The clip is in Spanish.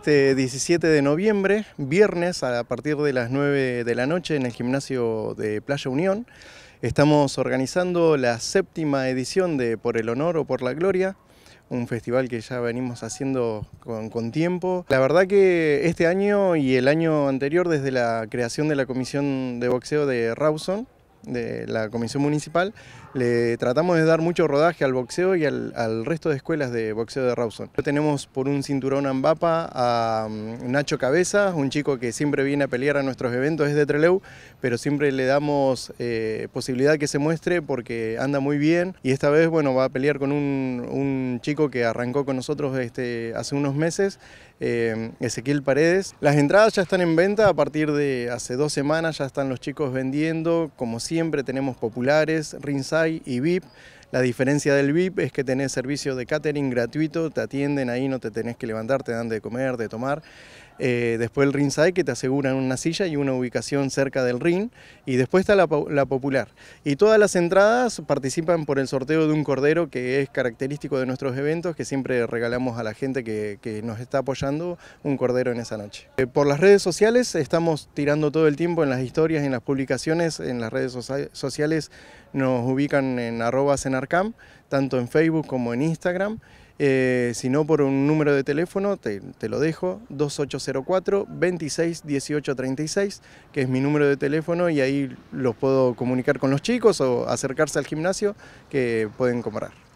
este 17 de noviembre, viernes, a partir de las 9 de la noche en el gimnasio de Playa Unión. Estamos organizando la séptima edición de Por el Honor o por la Gloria, un festival que ya venimos haciendo con, tiempo. La verdad que este año y el año anterior, desde la creación de la Comisión de Boxeo de Rawson, de la Comisión Municipal, le tratamos de dar mucho rodaje al boxeo y al, resto de escuelas de boxeo de Rawson. Tenemos por un cinturón Ambapa a um, Nacho Cabeza, un chico que siempre viene a pelear a nuestros eventos, es de Treleu, pero siempre le damos eh, posibilidad que se muestre porque anda muy bien y esta vez bueno, va a pelear con un, chico que arrancó con nosotros este, hace unos meses, eh, Ezequiel Paredes. Las entradas ya están en venta a partir de hace dos semanas, ya están los chicos vendiendo, como siempre siempre tenemos populares, Rinsai y VIP. La diferencia del VIP es que tenés servicio de catering gratuito, te atienden ahí, no te tenés que levantar, te dan de comer, de tomar. Eh, después el ringside que te aseguran una silla y una ubicación cerca del ring y después está la, popular y todas las entradas participan por el sorteo de un cordero que es característico de nuestros eventos que siempre regalamos a la gente que, nos está apoyando un cordero en esa noche. Eh, por las redes sociales estamos tirando todo el tiempo en las historias, en las publicaciones, en las redes sociales nos ubican en arroba cenar tanto en Facebook como en Instagram. Eh, si no, por un número de teléfono, te, te lo dejo, 2804 26 que es mi número de teléfono y ahí los puedo comunicar con los chicos o acercarse al gimnasio que pueden comprar.